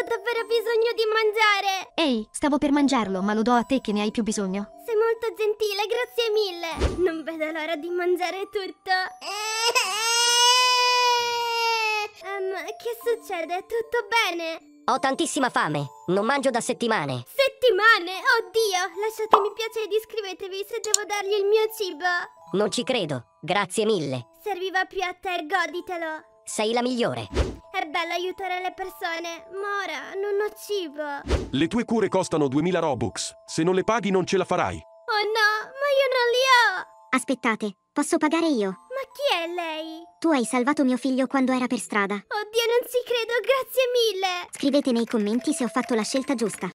ho davvero bisogno di mangiare! Ehi, stavo per mangiarlo, ma lo do a te che ne hai più bisogno. Sei molto gentile, grazie mille! Non vedo l'ora di mangiare tutto! Um, che succede? Tutto bene? Ho tantissima fame, non mangio da settimane. Settimane? Oddio! Lasciate mi piace ed iscrivetevi se devo dargli il mio cibo! Non ci credo, grazie mille! Serviva più a te, goditelo! sei la migliore. È bello aiutare le persone, ma ora non ho cibo. Le tue cure costano 2000 Robux. Se non le paghi non ce la farai. Oh no, ma io non li ho! Aspettate, posso pagare io. Ma chi è lei? Tu hai salvato mio figlio quando era per strada. Oddio, non ci credo, grazie mille! Scrivete nei commenti se ho fatto la scelta giusta.